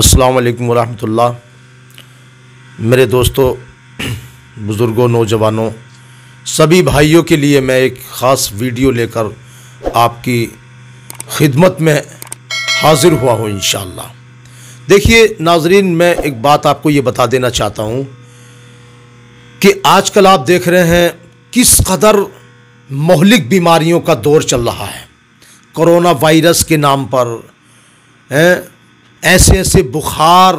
अस्सलाम वरहमतुल्लाह मेरे दोस्तों बुज़ुर्गों नौजवानों सभी भाइयों के लिए मैं एक ख़ास वीडियो लेकर आपकी खिदमत में हाज़िर हुआ हूँ इन देखिए नाजरीन मैं एक बात आपको ये बता देना चाहता हूँ कि आजकल आप देख रहे हैं किस कदर मौलिक बीमारियों का दौर चल रहा है कोरोना वायरस के नाम पर हैं ऐसे ऐसे बुखार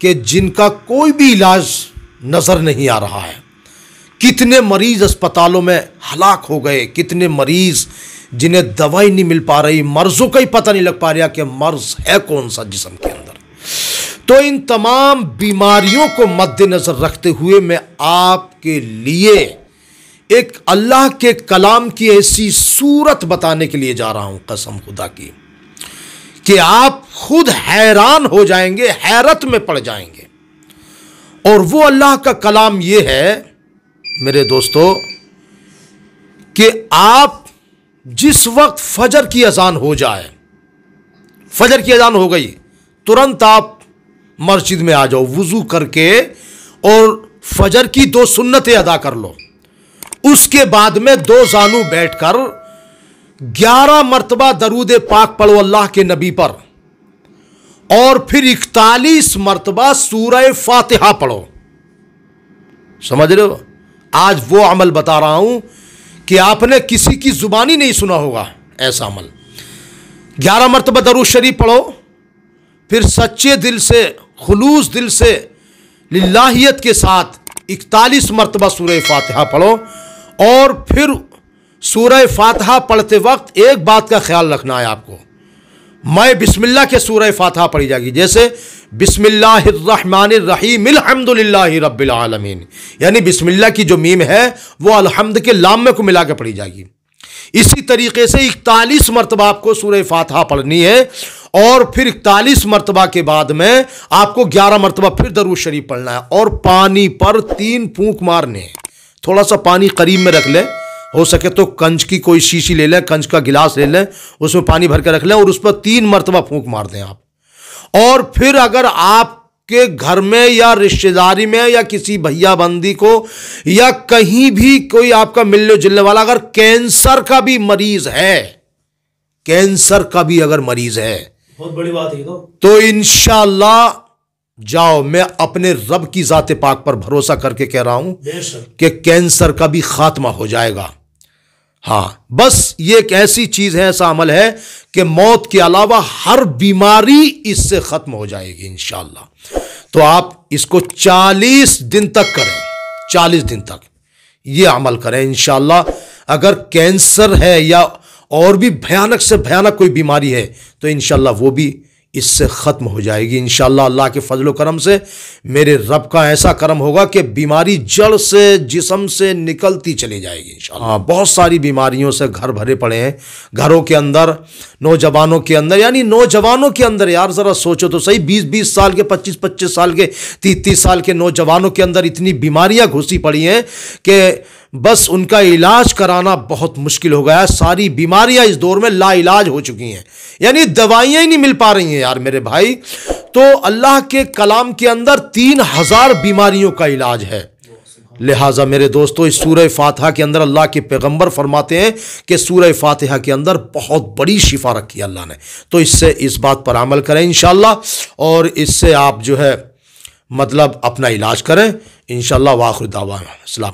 के जिनका कोई भी इलाज नज़र नहीं आ रहा है कितने मरीज़ अस्पतालों में हलाक हो गए कितने मरीज़ जिन्हें दवाई नहीं मिल पा रही मर्ज़ों का ही पता नहीं लग पा रहा कि मर्ज़ है कौन सा जिसम के अंदर तो इन तमाम बीमारियों को मद्देनज़र रखते हुए मैं आपके लिए एक अल्लाह के कलाम की ऐसी सूरत बताने के लिए जा रहा हूँ कसम खुदा की कि आप खुद हैरान हो जाएंगे हैरत में पड़ जाएंगे और वो अल्लाह का कलाम ये है मेरे दोस्तों कि आप जिस वक्त फजर की अजान हो जाए फजर की अजान हो गई तुरंत आप मस्जिद में आ जाओ वज़ू करके और फजर की दो सुन्नतें अदा कर लो उसके बाद में दो जानू बैठकर ग्यारह मरतबा दरूद पाक पढ़ो अल्लाह के नबी पर और फिर इकतालीस मरतबा सूरह फातिहा पढ़ो समझ रहे हो आज वो अमल बता रहा हूं कि आपने किसी की जुबानी नहीं सुना होगा ऐसा अमल ग्यारह मरतबा दरू शरीफ पढ़ो फिर सच्चे दिल से खलूस दिल से लाहियत के साथ इकतालीस मरतबा सूर फातहा पढ़ो और फिर सूरह फातहा पढ़ते वक्त एक बात का ख्याल रखना है आपको मैं बिस्मिल्ला के सूरह फातहा पढ़ी जाएगी जैसे बिस्मिल्लाहमानरहीमहमदिल्ल रबालमीन यानी बिसमिल्ला की जो मीम है वो अलहमद के लामे को मिला के पढ़ी जाएगी इसी तरीके से इकतालीस मरतबा आपको सूर्य फातहा पढ़नी है और फिर इकतालीस मरतबा के बाद में आपको ग्यारह मरतबा फिर दरू शरीफ पढ़ना है और पानी पर तीन फूक मारने थोड़ा सा पानी करीब में रख लें हो सके तो कंच की कोई शीशी ले लें कंच का गिलास ले लें उसमें पानी भर के रख लें और उस पर तीन मरतबा फूंक मार दें आप और फिर अगर आप के घर में या रिश्तेदारी में या किसी भैया बंदी को या कहीं भी कोई आपका मिलने जुलने वाला अगर कैंसर का भी मरीज है कैंसर का भी अगर मरीज है बहुत बड़ी बात है तो, तो इनशाला जाओ मैं अपने रब की जाते पाक पर भरोसा करके कह रहा हूं कि कैंसर का भी खात्मा हो जाएगा हाँ बस ये एक ऐसी चीज है ऐसा अमल है कि मौत के अलावा हर बीमारी इससे खत्म हो जाएगी इनशाला तो आप इसको 40 दिन तक करें 40 दिन तक ये अमल करें इनशाला अगर कैंसर है या और भी भयानक से भयानक कोई बीमारी है तो इनशाला वो भी इससे ख़त्म हो जाएगी इन अल्लाह के फजल करम से मेरे रब का ऐसा करम होगा कि बीमारी जड़ से जिसम से निकलती चली जाएगी इन हाँ बहुत सारी बीमारियों से घर भरे पड़े हैं घरों के अंदर नौजवानों के अंदर यानी नौजवानों के अंदर यार ज़रा सोचो तो सही बीस बीस साल के पच्चीस पच्चीस साल के तीस तीस साल के नौजवानों के अंदर इतनी बीमारियाँ घुसी पड़ी हैं कि बस उनका इलाज कराना बहुत मुश्किल हो गया सारी बीमारियां इस दौर में लाइलाज हो चुकी हैं यानी दवाइयां ही नहीं मिल पा रही हैं यार मेरे भाई तो अल्लाह के कलाम के अंदर तीन हज़ार बीमारियों का इलाज है लिहाजा मेरे दोस्तों इस सूर फातहा के अंदर अल्लाह के पैगंबर फरमाते हैं कि सूर फातहा के अंदर बहुत बड़ी शिफा रखी है अल्लाह ने तो इससे इस बात पर अमल करें इन और इससे आप जो है मतलब अपना इलाज करें इन शाह वाखुर दावा